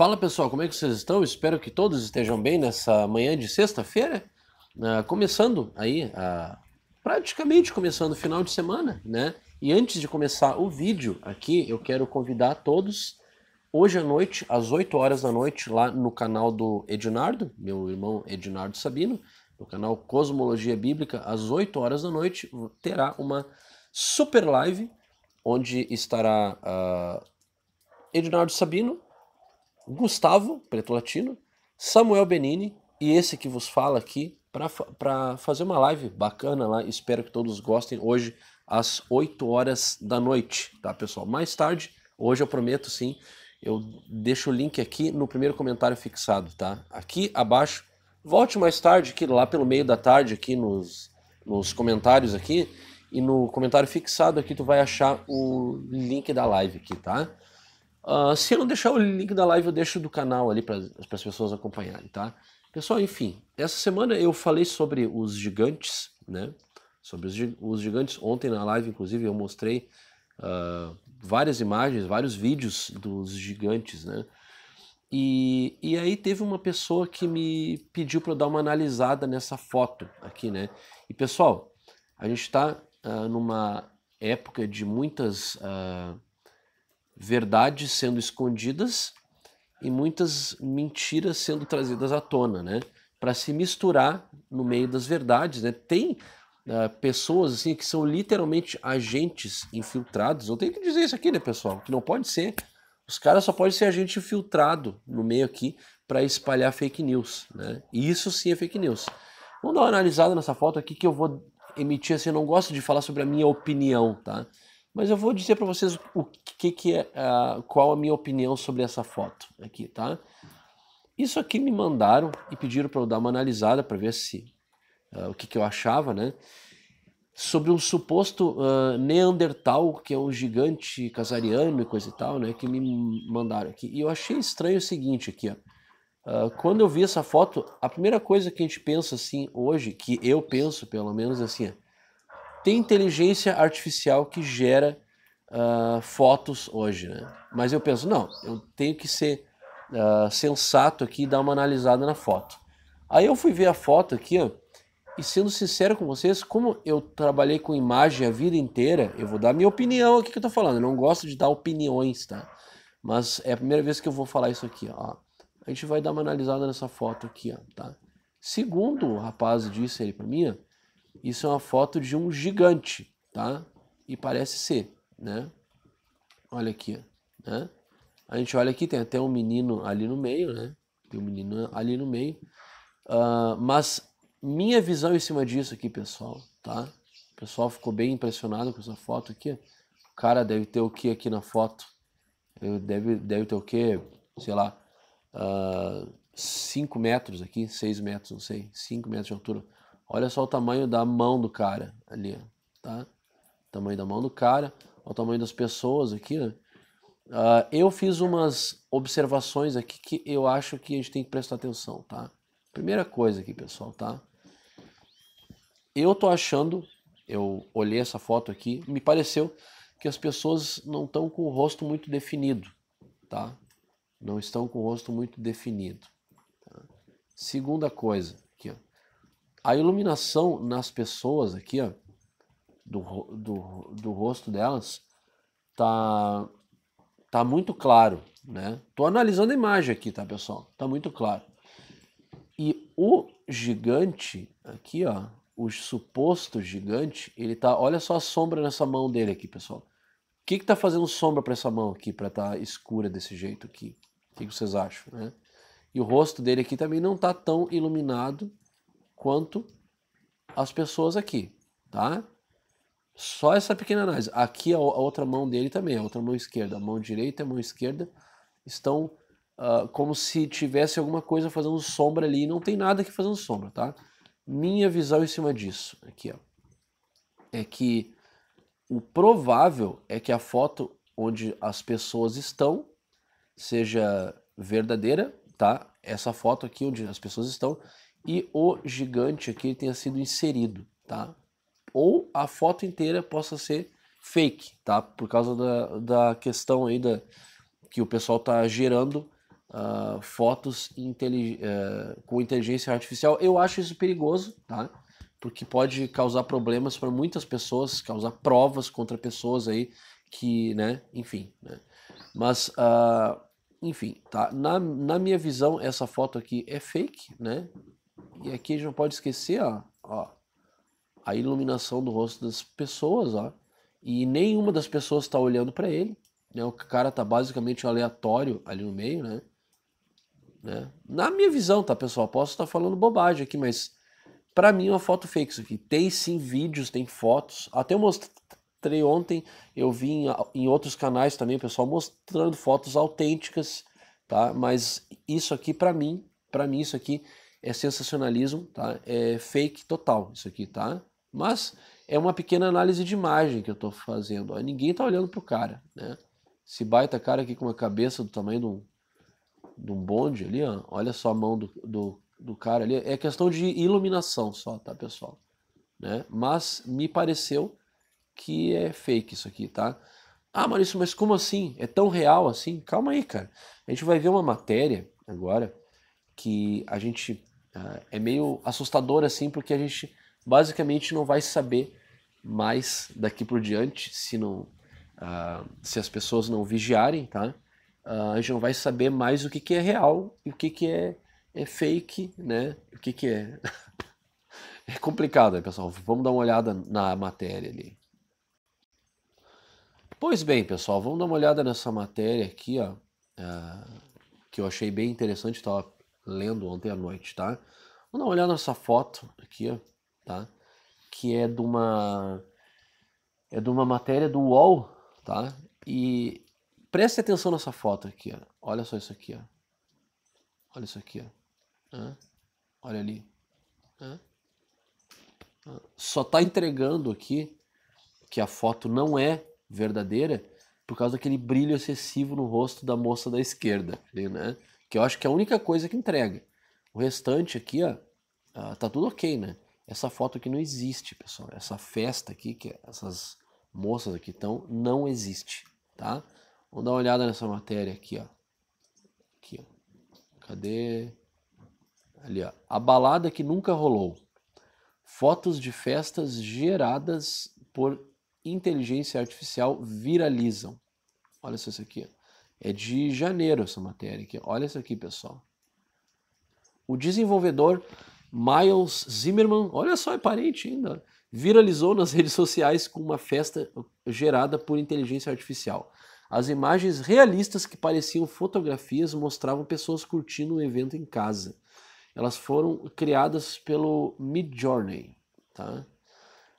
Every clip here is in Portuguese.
Fala pessoal, como é que vocês estão? Espero que todos estejam bem nessa manhã de sexta-feira, uh, começando aí, uh, praticamente começando o final de semana, né? E antes de começar o vídeo aqui, eu quero convidar todos hoje à noite, às 8 horas da noite, lá no canal do Edinardo, meu irmão Edinardo Sabino, no canal Cosmologia Bíblica, às 8 horas da noite, terá uma super live onde estará uh, ah, Edinardo Sabino Gustavo, preto latino, Samuel Benini e esse que vos fala aqui para fazer uma live bacana lá. Espero que todos gostem hoje às 8 horas da noite, tá, pessoal? Mais tarde, hoje eu prometo sim, eu deixo o link aqui no primeiro comentário fixado, tá? Aqui abaixo. Volte mais tarde, aqui lá pelo meio da tarde, aqui nos, nos comentários aqui, e no comentário fixado aqui tu vai achar o link da live aqui, tá? Uh, se eu não deixar o link da live, eu deixo do canal ali para as pessoas acompanharem, tá? Pessoal, enfim, essa semana eu falei sobre os gigantes, né? Sobre os, os gigantes. Ontem na live, inclusive, eu mostrei uh, várias imagens, vários vídeos dos gigantes, né? E, e aí teve uma pessoa que me pediu para dar uma analisada nessa foto aqui, né? E pessoal, a gente está uh, ah, numa época de muitas verdades sendo escondidas e muitas mentiras sendo trazidas à tona, né? Para se misturar no meio das verdades, né? Tem uh, pessoas assim que são literalmente agentes infiltrados. Eu tenho que dizer isso aqui, né, pessoal? Que não pode ser. Os caras só podem ser agente infiltrado no meio aqui para espalhar fake news, né? E isso sim é fake news. Vamos dar uma analisada nessa foto aqui que eu vou emitir assim. Eu não gosto de falar sobre a minha opinião, tá? Mas eu vou dizer para vocês o que, que é, uh, qual a minha opinião sobre essa foto aqui, tá? Isso aqui me mandaram e pediram para eu dar uma analisada para ver se uh, o que, que eu achava, né? Sobre um suposto uh, Neandertal, que é um gigante casariano e coisa e tal, né? Que me mandaram aqui. E eu achei estranho o seguinte aqui, ó. Uh, quando eu vi essa foto, a primeira coisa que a gente pensa assim hoje, que eu penso pelo menos assim, é, tem inteligência artificial que gera uh, fotos hoje, né? Mas eu penso, não, eu tenho que ser uh, sensato aqui e dar uma analisada na foto. Aí eu fui ver a foto aqui, ó, e sendo sincero com vocês, como eu trabalhei com imagem a vida inteira, eu vou dar minha opinião aqui que eu tô falando. Eu não gosto de dar opiniões, tá? Mas é a primeira vez que eu vou falar isso aqui, ó. A gente vai dar uma analisada nessa foto aqui, ó, tá? Segundo o rapaz disse ele para mim, ó. Isso é uma foto de um gigante, tá? E parece ser, né? Olha aqui, né? A gente olha aqui, tem até um menino ali no meio, né? Tem um menino ali no meio. Uh, mas minha visão em cima disso aqui, pessoal, tá? O pessoal ficou bem impressionado com essa foto aqui. O cara deve ter o que aqui na foto? Deve, deve ter o que? Sei lá, 5 uh, ah, metros aqui, 6 metros, não sei, 5 metros de altura. Olha só o tamanho da mão do cara ali, tá? O tamanho da mão do cara, o tamanho das pessoas aqui, né? Uh, eu fiz umas observações aqui que eu acho que a gente tem que prestar atenção, tá? Primeira coisa aqui, pessoal, tá? Eu tô achando, eu olhei essa foto aqui, me pareceu que as pessoas não estão com o rosto muito definido, tá? Não estão com o rosto muito definido. Tá? Segunda coisa, aqui, ó. A iluminação nas pessoas aqui, ó, do, do, do rosto delas, tá, tá muito claro, né? Tô analisando a imagem aqui, tá, pessoal? Tá muito claro. E o gigante aqui, ó, o suposto gigante, ele tá, olha só a sombra nessa mão dele aqui, pessoal. O que que tá fazendo sombra para essa mão aqui, para estar tá escura desse jeito aqui? O que, que vocês acham, né? E o rosto dele aqui também não tá tão iluminado, quanto as pessoas aqui, tá? Só essa pequena análise. Aqui a, outra mão dele também, a outra mão esquerda, a mão direita e a mão esquerda estão uh, como se tivesse alguma coisa fazendo sombra ali. Não tem nada que fazendo sombra, tá? Minha visão em cima disso, aqui ó, é que o provável é que a foto onde as pessoas estão seja verdadeira, tá? Essa foto aqui onde as pessoas estão e o gigante aqui tenha sido inserido, tá? Ou a foto inteira possa ser fake, tá? Por causa da, da questão aí da, que o pessoal tá gerando uh, fotos intelig, uh, com inteligência artificial. Eu acho isso perigoso, tá? Porque pode causar problemas para muitas pessoas, causar provas contra pessoas aí que, né? Enfim, né? Mas... Uh, enfim, tá? Na, na minha visão, essa foto aqui é fake, né? E aqui a gente não pode esquecer, ó, ó, a iluminação do rosto das pessoas, ó. E nenhuma das pessoas está olhando para ele, né? O cara tá basicamente aleatório ali no meio, né? né? Na minha visão, tá, pessoal? Posso estar tá falando bobagem aqui, mas para mim é uma foto fake isso aqui. Tem sim vídeos, tem fotos. Até eu mostrei ontem, eu vi em, em outros canais também, pessoal, mostrando fotos autênticas, tá? Mas isso aqui para mim, para mim isso aqui é sensacionalismo, tá? É fake total isso aqui, tá? Mas é uma pequena análise de imagem que eu estou fazendo. Ó. Ninguém está olhando pro cara, né? Esse baita cara aqui com uma cabeça do tamanho de um, de um bonde ali, ó. Olha só a mão do, do, do cara ali. É questão de iluminação só, tá, pessoal? Né? Mas me pareceu que é fake isso aqui, tá? Ah, Maurício, mas como assim? É tão real assim? Calma aí, cara. A gente vai ver uma matéria agora que a gente ah, é meio assustador assim, porque a gente basicamente não vai saber mais daqui por diante se não uh, se as pessoas não vigiarem, tá? Uh, a gente não vai saber mais o que, que é real e o que, que é, é fake, né? O que, que é. é complicado, né, pessoal? Vamos dar uma olhada na matéria ali. Pois bem, pessoal, vamos dar uma olhada nessa matéria aqui, ó, uh, que eu achei bem interessante, estava lendo ontem à noite, tá? Vamos dar uma olhada nessa foto aqui, ó, tá? Que é de uma é de uma matéria do UOL, tá? E preste atenção nessa foto aqui, ó. Olha só isso aqui, ó. Olha isso aqui, ó. Olha ali. Só tá entregando aqui que a foto não é verdadeira por causa daquele brilho excessivo no rosto da moça da esquerda, né? que eu acho que é a única coisa que entrega. O restante aqui, ó, ah, tá tudo ok, né? Essa foto aqui não existe, pessoal. Essa festa aqui, que é, essas moças aqui estão, não existe, tá? Vamos dar uma olhada nessa matéria aqui, ó. Aqui, ó. Cadê? Ali, ó. A balada que nunca rolou. Fotos de festas geradas por inteligência artificial viralizam. Olha só isso aqui, ó. É de janeiro essa matéria aqui. Olha isso aqui, pessoal. O desenvolvedor Miles Zimmerman, olha só, é parente ainda, viralizou nas redes sociais com uma festa gerada por inteligência artificial. As imagens realistas que pareciam fotografias mostravam pessoas curtindo o evento em casa. Elas foram criadas pelo Midjourney, tá?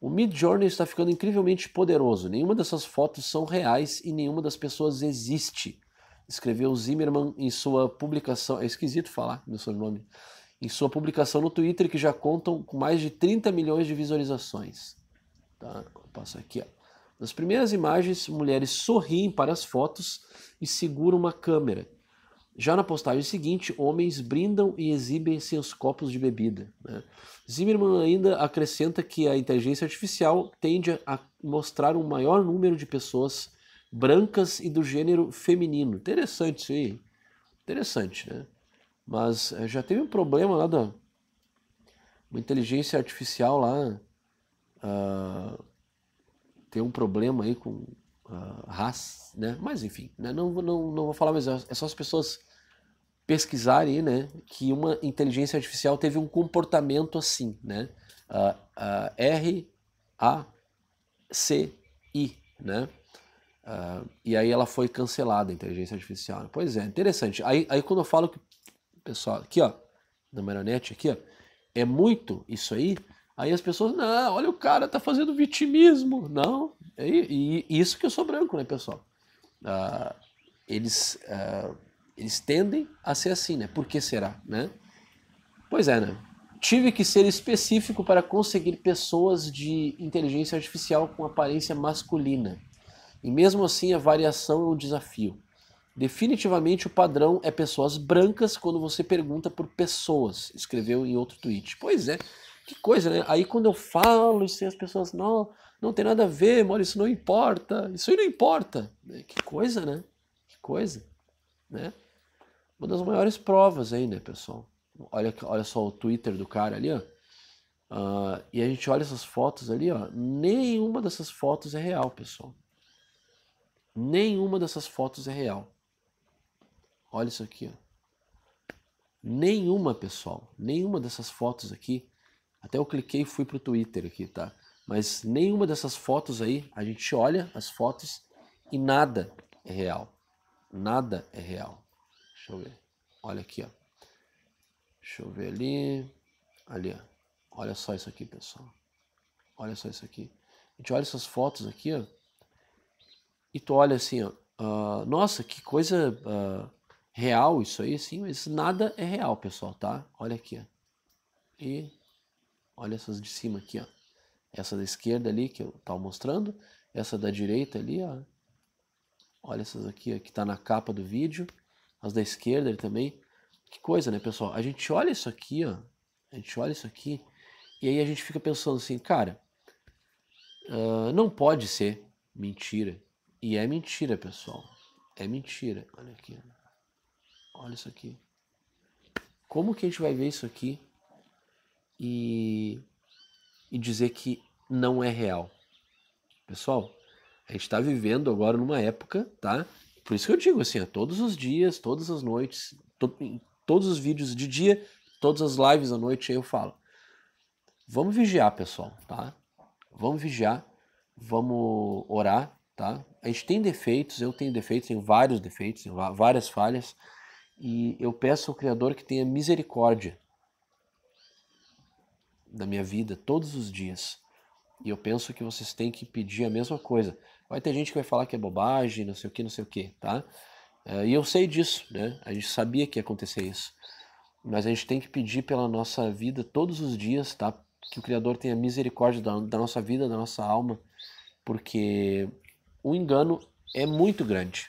O Midjourney está ficando incrivelmente poderoso. Nenhuma dessas fotos são reais e nenhuma das pessoas existe escreveu Zimmerman em sua publicação. É esquisito falar meu sobrenome. Em sua publicação no Twitter, que já contam com mais de 30 milhões de visualizações. Tá? Vou passar aqui. Ó. Nas primeiras imagens, mulheres sorriem para as fotos e seguram uma câmera. Já na postagem seguinte, homens brindam e exibem seus copos de bebida. Né? Zimmerman ainda acrescenta que a inteligência artificial tende a mostrar um maior número de pessoas brancas e do gênero feminino. Interessante isso aí. Interessante, né? Mas eh, já teve um problema lá da uma inteligência artificial lá uh, tem um problema aí com uh, raça, né? Mas enfim, né? não, não, não vou falar mais. É, é só as pessoas pesquisarem, né? Que uma inteligência artificial teve um comportamento assim, né? Uh, uh, R A C I, né? Uh, e aí ela foi cancelada, a inteligência artificial. Pois é, interessante. Aí, aí quando eu falo que, pessoal, aqui ó, na marionete aqui ó, é muito isso aí, aí as pessoas, não, olha o cara tá fazendo vitimismo. Não, e, é e isso que eu sou branco, né pessoal? Uh, eles, uh, eles tendem a ser assim, né? Por que será, né? Pois é, né? Tive que ser específico para conseguir pessoas de inteligência artificial com aparência masculina e mesmo assim, a variação é um desafio. Definitivamente o padrão é pessoas brancas quando você pergunta por pessoas, escreveu em outro tweet. Pois é, que coisa, né? Aí quando eu falo isso, as pessoas, não, não tem nada a ver, mora, isso não importa, isso aí não importa. Né? Que coisa, né? Que coisa, né? Uma das maiores provas aí, né, pessoal? Olha, olha só o Twitter do cara ali, ó. Uh, e a gente olha essas fotos ali, ó. Nenhuma dessas fotos é real, pessoal. Nenhuma dessas fotos é real. Olha isso aqui. Ó. Nenhuma, pessoal. Nenhuma dessas fotos aqui. Até eu cliquei e fui pro Twitter aqui, tá? Mas nenhuma dessas fotos aí, a gente olha as fotos e nada é real. Nada é real. Deixa eu ver. Olha aqui, ó. Deixa eu ver ali. Ali, ó. Olha só isso aqui, pessoal. Olha só isso aqui. A gente olha essas fotos aqui, ó e tu olha assim, ó, uh, nossa, que coisa uh, real isso aí, sim, mas nada é real, pessoal, tá? Olha aqui, ó. E olha essas de cima aqui, ó. Essa da esquerda ali que eu estava mostrando, essa da direita ali, ó. Olha essas aqui, ó, que está na capa do vídeo, as da esquerda ali também. Que coisa, né, pessoal? A gente olha isso aqui, ó. A gente olha isso aqui e aí a gente fica pensando assim, cara, uh, não pode ser mentira e é mentira, pessoal. É mentira. Olha aqui. Olha isso aqui. Como que a gente vai ver isso aqui e, e dizer que não é real? Pessoal, a gente está vivendo agora numa época, tá? Por isso que eu digo assim, todos os dias, todas as noites, to, todos os vídeos de dia, todas as lives à noite, aí eu falo. Vamos vigiar, pessoal, tá? Vamos vigiar, vamos orar, tá? a gente tem defeitos, eu tenho defeitos, tenho vários defeitos, tenho várias falhas, e eu peço ao Criador que tenha misericórdia da minha vida todos os dias. E eu penso que vocês têm que pedir a mesma coisa. Vai ter gente que vai falar que é bobagem, não sei o que, não sei o que, tá? Eh, e eu sei disso, né? A gente sabia que ia acontecer isso. Mas a gente tem que pedir pela nossa vida todos os dias, tá? Que o Criador tenha misericórdia da, da nossa vida, da nossa alma, porque o engano é muito grande.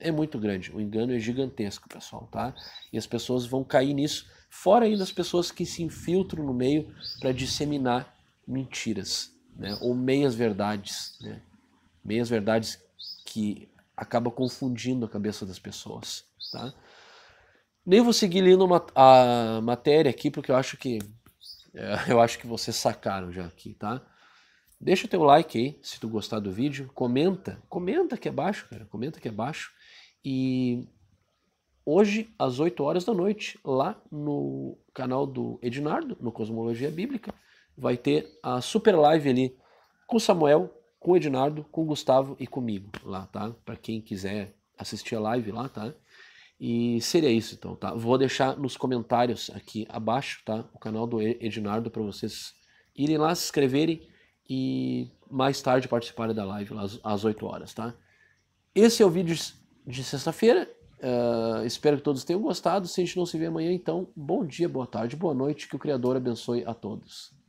É muito grande. O engano é gigantesco, pessoal, tá? E as pessoas vão cair nisso, fora ainda as pessoas que se infiltram no meio para disseminar mentiras, né? Ou meias verdades, né? Meias verdades que acaba confundindo a cabeça das pessoas, tá? Nem vou seguir lendo a matéria aqui porque eu acho que é, eu acho que vocês sacaram já aqui, tá? Deixa o teu like aí, se tu gostar do vídeo, comenta, comenta aqui abaixo, cara, comenta aqui abaixo. E hoje às 8 horas da noite, lá no canal do Ednardo, no Cosmologia Bíblica, vai ter a super live ali com Samuel, com Ednardo, com Gustavo e comigo lá, tá? Para quem quiser assistir a live lá, tá? E seria isso então, tá? Vou deixar nos comentários aqui abaixo, tá? O canal do Ednardo para vocês irem lá se inscreverem e mais tarde participarem da live lá às, 8 horas, tá? Esse é o vídeo de sexta-feira. Uh, espero que todos tenham gostado. Se a gente não se vê amanhã, então, bom dia, boa tarde, boa noite. Que o Criador abençoe a todos.